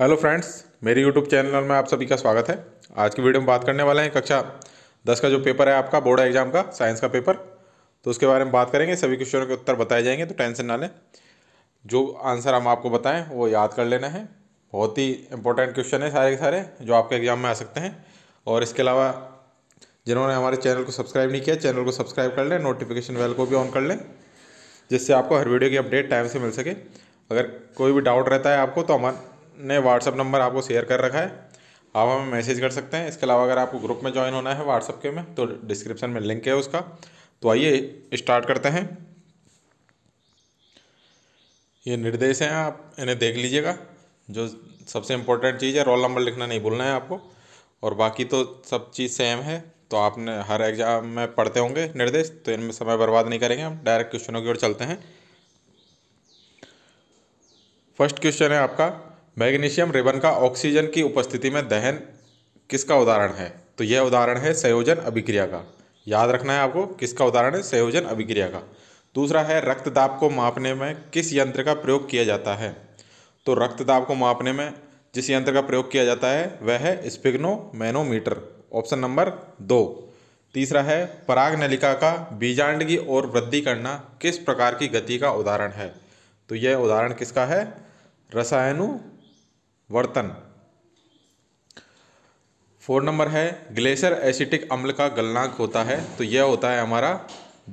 hello friends मेरे YouTube channel में आप सभी का स्वागत है आज की वीडियो में बात करने वाले हैं कक्षा दस का जो पेपर है आपका बोर्ड एग्जाम का साइंस का पेपर तो उसके बारे में बात करेंगे सभी क्वेश्चनों के उत्तर बताए जाएंगे तो टेंशन ना लें जो आंसर हम आपको बताएं वो याद कर लेना है बहुत ही इंपॉर्टेंट क्वेश्चन है सारे के सारे जो आपके एग्जाम में आ सकते हैं और इसके अलावा जिन्होंने हमारे चैनल को सब्सक्राइब नहीं किया चैनल को सब्सक्राइब कर लें नोटिफिकेशन बेल को भी ऑन कर लें जिससे आपको हर वीडियो की अपडेट टाइम से मिल सके अगर कोई भी डाउट रहता है आपको तो हमारे ने व्हाट्सअप नंबर आपको शेयर कर रखा है आप हमें मैसेज कर सकते हैं इसके अलावा अगर आपको ग्रुप में ज्वाइन होना है व्हाट्सअप के में तो डिस्क्रिप्शन में लिंक है उसका तो आइए स्टार्ट करते हैं ये निर्देश हैं आप इन्हें देख लीजिएगा जो सबसे इम्पोर्टेंट चीज़ है रोल नंबर लिखना नहीं भूलना है आपको और बाकी तो सब चीज़ सेम है तो आपने हर एग्ज़ाम में पढ़ते होंगे निर्देश तो इनमें समय बर्बाद नहीं करेंगे हम डायरेक्ट क्वेश्चनों की ओर चलते हैं फर्स्ट क्वेश्चन है आपका मैग्नीशियम रिबन का ऑक्सीजन की उपस्थिति में दहन किसका उदाहरण है तो यह उदाहरण है संयोजन अभिक्रिया का याद रखना है आपको किसका उदाहरण है संयोजन अभिक्रिया का दूसरा है रक्तदाब को मापने में किस यंत्र का प्रयोग किया जाता है तो रक्तदाब को मापने में जिस यंत्र का प्रयोग किया जाता है वह है स्पिग्नोमैनोमीटर ऑप्शन नंबर दो तीसरा है पराग नलिका का बीजांड की ओर वृद्धि करना किस प्रकार की गति का उदाहरण है तो यह उदाहरण किसका है रसायनु वर्तन फोर नंबर है ग्लेशियर एसिटिक अम्ल का गलनांक होता है तो यह होता है हमारा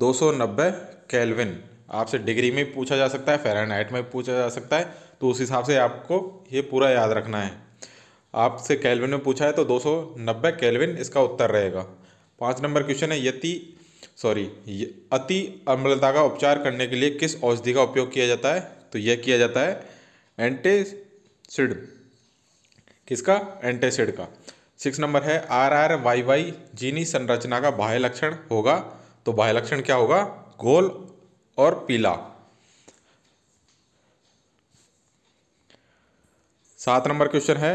290 केल्विन आपसे डिग्री में पूछा जा सकता है फ़ारेनहाइट में पूछा जा सकता है तो उस हिसाब से आपको ये पूरा याद रखना है आपसे केल्विन में पूछा है तो 290 केल्विन इसका उत्तर रहेगा पाँच नंबर क्वेश्चन है यति सॉरी अति अम्लता का उपचार करने के लिए किस औषधि का उपयोग किया जाता है तो यह किया जाता है एंटेसिड किसका एंटेसिड का सिक्स नंबर है आर आर वाई वाई जीनी संरचना का बाह्य लक्षण होगा तो बाह्य लक्षण क्या होगा गोल और पीला सात नंबर क्वेश्चन है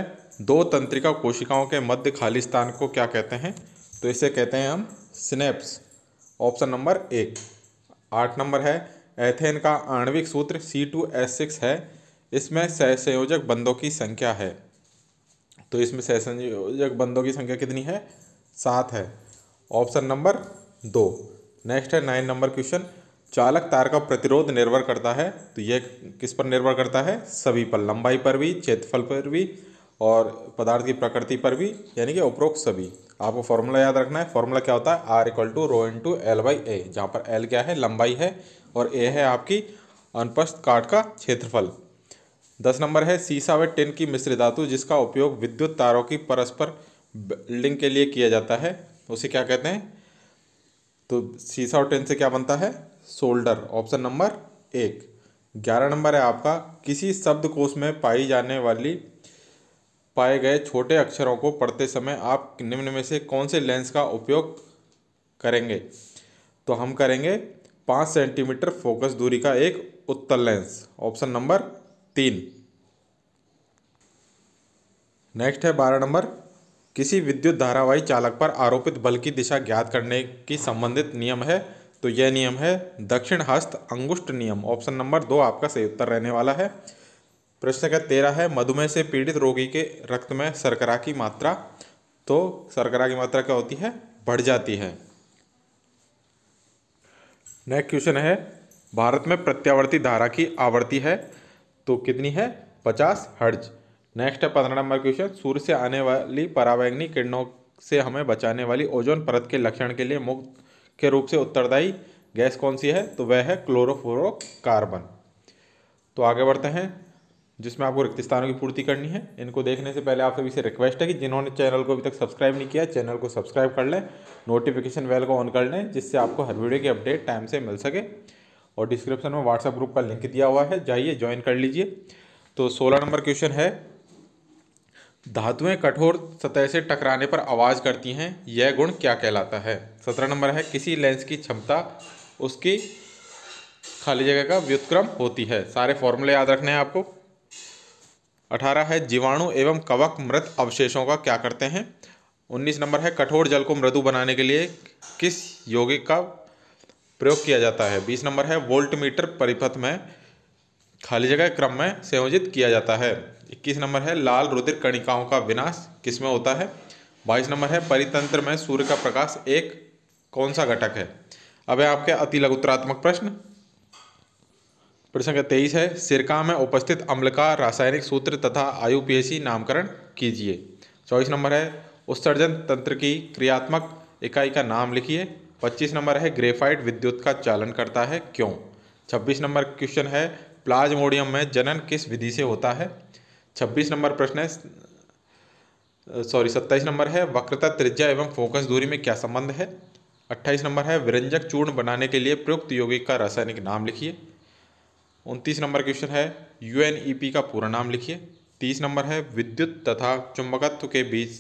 दो तंत्रिका कोशिकाओं के मध्य खाली स्थान को क्या कहते हैं तो इसे कहते हैं हम स्नेप्स ऑप्शन नंबर एक आठ नंबर है एथेन का आणविक सूत्र सी टू एस सिक्स है इसमें सहसंयोजक बंदों की संख्या है तो इसमें से संयोजक बंदों की संख्या कितनी है सात है ऑप्शन नंबर दो नेक्स्ट है नाइन नंबर क्वेश्चन चालक तार का प्रतिरोध निर्भर करता है तो यह किस पर निर्भर करता है सभी पर लंबाई पर भी क्षेत्रफल पर भी और पदार्थ की प्रकृति पर भी यानी कि उपरोक्त सभी आपको फॉर्मूला याद रखना है फॉर्मूला क्या होता है R equal to rho into L by A जहाँ पर एल क्या है लंबाई है और ए है आपकी अनुपस्थ काट का क्षेत्रफल दस नंबर है सीसा व टिन की मिश्र धातु जिसका उपयोग विद्युत तारों की परस्पर बिल्डिंग के लिए किया जाता है उसे क्या कहते हैं तो सीसा और टेन से क्या बनता है सोल्डर ऑप्शन नंबर एक ग्यारह नंबर है आपका किसी शब्द कोश में पाई जाने वाली पाए गए छोटे अक्षरों को पढ़ते समय आप निम्न में से कौन से लेंस का उपयोग करेंगे तो हम करेंगे पाँच सेंटीमीटर फोकस दूरी का एक उत्तर लेंस ऑप्शन नंबर तीन नेक्स्ट है बारह नंबर किसी विद्युत धारावाही चालक पर आरोपित बल की दिशा ज्ञात करने की संबंधित नियम है तो यह नियम है दक्षिण हस्त अंगुष्ट नियम ऑप्शन नंबर दो आपका सही उत्तर रहने वाला है प्रश्न का तेरह है मधुमेह से पीड़ित रोगी के रक्त में शर्करा की मात्रा तो शर्करा की मात्रा क्या होती है बढ़ जाती है नेक्स्ट क्वेश्चन है भारत में प्रत्यावर्ती धारा की आवर्ती है तो कितनी है पचास हर्ज नेक्स्ट है पंद्रह नंबर क्वेश्चन सूर्य से आने वाली परावैग्नि किरणों से हमें बचाने वाली ओजोन परत के लक्षण के लिए मुक्त के रूप से उत्तरदायी गैस कौन सी है तो वह है कार्बन तो आगे बढ़ते हैं जिसमें आपको रिक्त स्थानों की पूर्ति करनी है इनको देखने से पहले आप सभी से रिक्वेस्ट है कि जिन्होंने चैनल को अभी तक सब्सक्राइब नहीं किया चैनल को सब्सक्राइब कर लें नोटिफिकेशन बेल को ऑन कर लें जिससे आपको हर वीडियो की अपडेट टाइम से मिल सके और डिस्क्रिप्शन में व्हाट्सएप ग्रुप का लिंक दिया हुआ है जाइए ज्वाइन कर लीजिए तो सोलह नंबर क्वेश्चन है धातुएं कठोर सतह से टकराने पर आवाज़ करती हैं यह गुण क्या कहलाता है सत्रह नंबर है किसी लेंस की क्षमता उसकी खाली जगह का व्युतक्रम होती है सारे फॉर्मूले याद रखने हैं आपको अठारह है जीवाणु एवं कवक मृत अवशेषों का क्या करते हैं उन्नीस नंबर है कठोर जल को मृदु बनाने के लिए किस यौगिक का प्रयोग किया जाता है बीस नंबर है वोल्ट मीटर परिपथ में खाली जगह क्रम में संयोजित किया जाता है इक्कीस नंबर है लाल रुधिर कणिकाओं का विनाश किसमें होता है बाईस नंबर है परितंत्र में सूर्य का प्रकाश एक कौन सा घटक है अब है आपके अति लघुत्रात्मक प्रश्न प्रश्न संख्या तेईस है सिरका में उपस्थित अम्ल का रासायनिक सूत्र तथा आयु नामकरण कीजिए चौबीस नंबर है उत्सर्जन तंत्र की क्रियात्मक इकाई का नाम लिखिए पच्चीस नंबर है ग्रेफाइट विद्युत का चालन करता है क्यों छब्बीस नंबर क्वेश्चन है प्लाज्मोडियम में जनन किस विधि से होता है छब्बीस नंबर प्रश्न है सॉरी सत्ताईस नंबर है वक्रता त्रिज्या एवं फोकस दूरी में क्या संबंध है अट्ठाईस नंबर है विरंजक चूर्ण बनाने के लिए प्रयुक्त यौगिक का रासायनिक नाम लिखिए उनतीस नंबर क्वेश्चन है यू का पूरा नाम लिखिए तीस नंबर है विद्युत तथा चुंबकत्व के बीच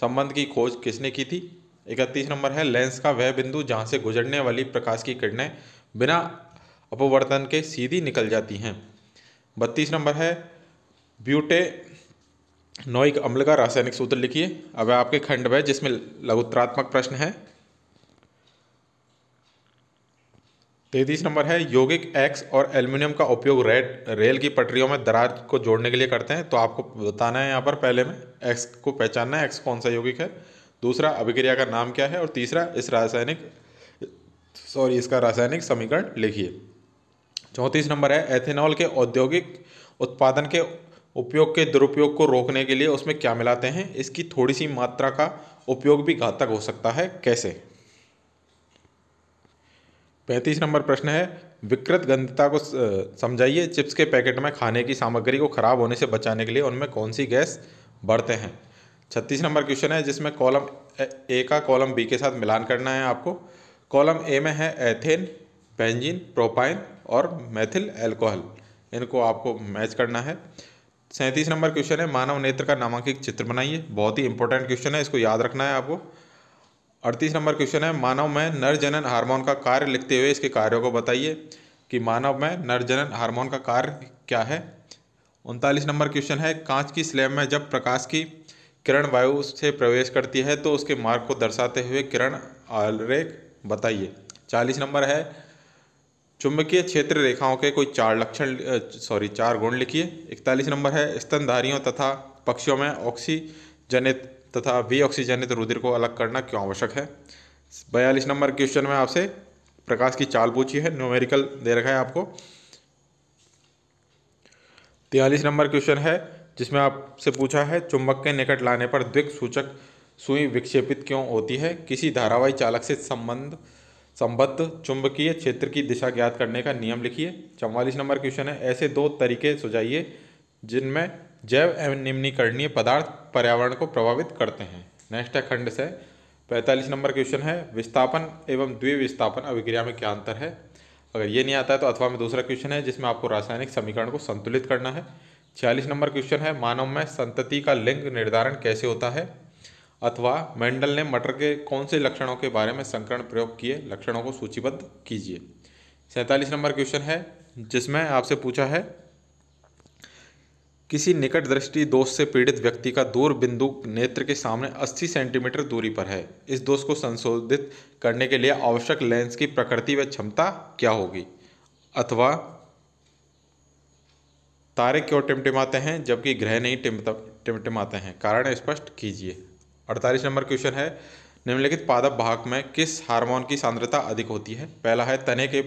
संबंध की खोज किसने की थी इकतीस नंबर है लेंस का वह बिंदु जहाँ से गुजरने वाली प्रकाश की किरणें बिना अपवर्तन के सीधी निकल जाती हैं बत्तीस नंबर है ब्यूटे नोइक अम्ल का रासायनिक सूत्र लिखिए अब आपके खंड में जिसमें लघुत्रात्मक प्रश्न है तैतीस नंबर है यौगिक एक्स और एल्युमिनियम का उपयोग रेड रेल की पटरियों में दरार को जोड़ने के लिए करते हैं तो आपको बताना है यहाँ पर पहले में एक्स को पहचानना है एक्स कौन सा यौगिक है दूसरा अभिक्रिया का नाम क्या है और तीसरा इस रासायनिक सॉरी इसका रासायनिक समीकरण लिखिए चौंतीस नंबर है एथेनॉल के औद्योगिक उत्पादन के उपयोग के दुरुपयोग को रोकने के लिए उसमें क्या मिलाते हैं इसकी थोड़ी सी मात्रा का उपयोग भी घातक हो सकता है कैसे पैंतीस नंबर प्रश्न है विकृत गंधता को समझाइए चिप्स के पैकेट में खाने की सामग्री को खराब होने से बचाने के लिए उनमें कौन सी गैस बढ़ते हैं छत्तीस नंबर क्वेश्चन है जिसमें कॉलम ए का कॉलम बी के साथ मिलान करना है आपको कॉलम ए में है एथेन बेंजीन प्रोपाइन और मैथिल एल्कोहल इनको आपको मैच करना है सैंतीस नंबर क्वेश्चन है मानव नेत्र का नामांकित चित्र बनाइए बहुत ही इंपॉर्टेंट क्वेश्चन है इसको याद रखना है आपको अड़तीस नंबर क्वेश्चन है मानव में नरजनन हार्मोन का कार्य लिखते हुए इसके कार्यों को बताइए कि मानव में नरजनन हार्मोन का कार्य क्या है उनतालीस नंबर क्वेश्चन है कांच की स्लैब में जब प्रकाश की किरण वायु से प्रवेश करती है तो उसके मार्ग को दर्शाते हुए किरण आलेख बताइए चालीस नंबर है चुंबकीय क्षेत्र रेखाओं के कोई चार लक्षण सॉरी चार गुण लिखिए इकतालीस नंबर है स्तनधारियों तथा पक्षियों में ऑक्सीजनित तथा वी ऑक्सीजनित रुधिर को अलग करना क्यों आवश्यक है बयालीस नंबर क्वेश्चन में आपसे प्रकाश की चाल पूछी है न्यूमेरिकल दे रखा है आपको तियालीस नंबर क्वेश्चन है जिसमें आपसे पूछा है चुंबक के निकट लाने पर द्विक सूचक सुई विक्षेपित क्यों होती है किसी धारावाही चालक से संबंध संबद्ध चुंबकीय क्षेत्र की दिशा ज्ञात करने का नियम लिखिए चौवालीस नंबर क्वेश्चन है ऐसे दो तरीके सुझाइए जिनमें जैव एवं निम्नीकरणीय पदार्थ पर्यावरण को प्रभावित करते हैं नेक्स्ट है खंड से पैंतालीस नंबर क्वेश्चन है विस्थापन एवं द्विविस्थापन अभिक्रिया में क्या अंतर है अगर ये नहीं आता है तो अथवा में दूसरा क्वेश्चन है जिसमें आपको रासायनिक समीकरण को संतुलित करना है छियालीस नंबर क्वेश्चन है मानव में संतति का लिंग निर्धारण कैसे होता है अथवा मेंडल ने मटर के कौन से लक्षणों के बारे में संकरण प्रयोग किए लक्षणों को सूचीबद्ध कीजिए सैंतालीस नंबर क्वेश्चन है जिसमें आपसे पूछा है किसी निकट दृष्टि दोष से पीड़ित व्यक्ति का दूर बिंदु नेत्र के सामने 80 सेंटीमीटर दूरी पर है इस दोष को संशोधित करने के लिए आवश्यक लेंस की प्रकृति व क्षमता क्या होगी अथवा तारे क्यों टिमटिमाते हैं जबकि ग्रह नहीं टिमटिमाते हैं कारण स्पष्ट कीजिए अड़तालीस नंबर क्वेश्चन है निम्नलिखित पादप भाग में किस हार्मोन की सांद्रता अधिक होती है पहला है तने के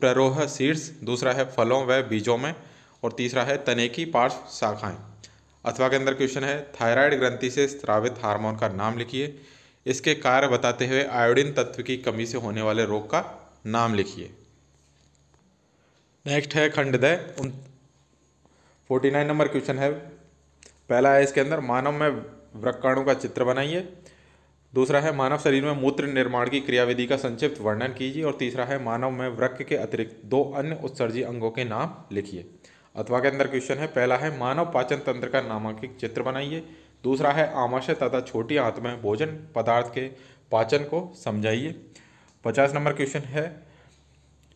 प्ररोह सीड्स दूसरा है फलों व बीजों में और तीसरा है तने की पार्श्व शाखाएं अथवा के अंदर क्वेश्चन है थायराइड ग्रंथि से स्त्रावित हार्मोन का नाम लिखिए इसके कार्य बताते हुए आयोडीन तत्व की कमी से होने वाले रोग का नाम लिखिए नेक्स्ट है खंड दय फोर्टी नाइन नंबर क्वेश्चन है पहला है इसके अंदर मानव में वृक्काणु का चित्र बनाइए दूसरा है मानव शरीर में मूत्र निर्माण की क्रियाविधि का संक्षिप्त वर्णन कीजिए और तीसरा है मानव में वृक्ष के अतिरिक्त दो अन्य उत्सर्जी अंगों के नाम लिखिए अथवा के अंदर क्वेश्चन है पहला है मानव पाचन तंत्र का नामांकित चित्र बनाइए दूसरा है आमाशय तथा छोटी आंत में भोजन पदार्थ के पाचन को समझाइए पचास नंबर क्वेश्चन है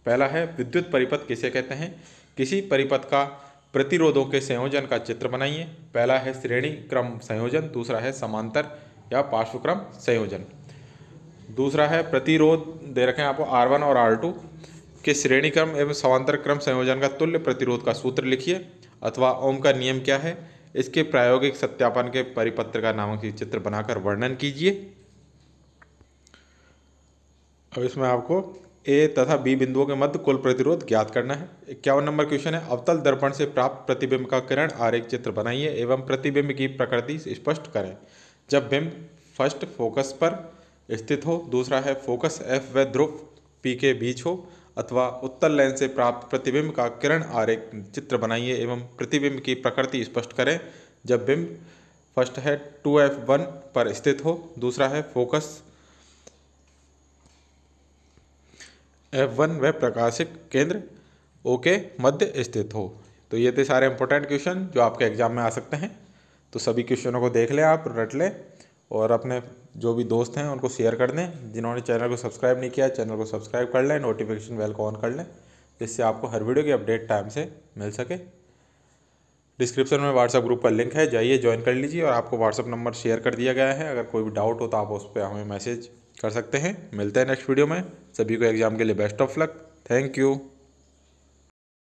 पहला है विद्युत परिपथ किसे कहते हैं किसी परिपथ का प्रतिरोधों के संयोजन का चित्र बनाइए पहला है श्रेणी क्रम संयोजन दूसरा है समांतर या पार्श्वक्रम संयोजन दूसरा है प्रतिरोध दे रखें आपको आर वन और आर टू के श्रेणी क्रम एवं समांतर क्रम संयोजन का तुल्य प्रतिरोध का सूत्र लिखिए अथवा ओम का नियम क्या है इसके प्रायोगिक सत्यापन के परिपत्र का नामक चित्र बनाकर वर्णन कीजिए अब इसमें आपको ए तथा बी बिंदुओं के मध्य कुल प्रतिरोध ज्ञात करना है इक्यावन नंबर क्वेश्चन है अवतल दर्पण से प्राप्त प्रतिबिंब का किरण आरेख चित्र बनाइए एवं प्रतिबिंब की प्रकृति स्पष्ट करें जब बिंब फर्स्ट फोकस पर स्थित हो दूसरा है फोकस एफ व ध्रुव पी के बीच हो अथवा उत्तल लेन से प्राप्त प्रतिबिंब का किरण आरेख चित्र बनाइए एवं प्रतिबिंब की प्रकृति स्पष्ट करें जब बिंब फर्स्ट है टू एफ वन पर स्थित हो दूसरा है फोकस एफ वन व प्रकाशिक केंद्र ओ के मध्य स्थित हो तो ये थे सारे इंपॉर्टेंट क्वेश्चन जो आपके एग्जाम में आ सकते हैं तो सभी क्वेश्चनों को देख लें आप रट लें और अपने जो भी दोस्त हैं उनको शेयर कर दें जिन्होंने चैनल को सब्सक्राइब नहीं किया चैनल को सब्सक्राइब कर लें नोटिफिकेशन बेल को ऑन कर लें जिससे आपको हर वीडियो की अपडेट टाइम से मिल सके डिस्क्रिप्शन में व्हाट्सअप ग्रुप का लिंक है जाइए ज्वाइन कर लीजिए और आपको व्हाट्सअप नंबर शेयर कर दिया गया है अगर कोई भी डाउट हो तो आप उस पर हमें मैसेज कर सकते हैं मिलते हैं नेक्स्ट वीडियो में सभी को एग्ज़ाम के लिए best of luck thank you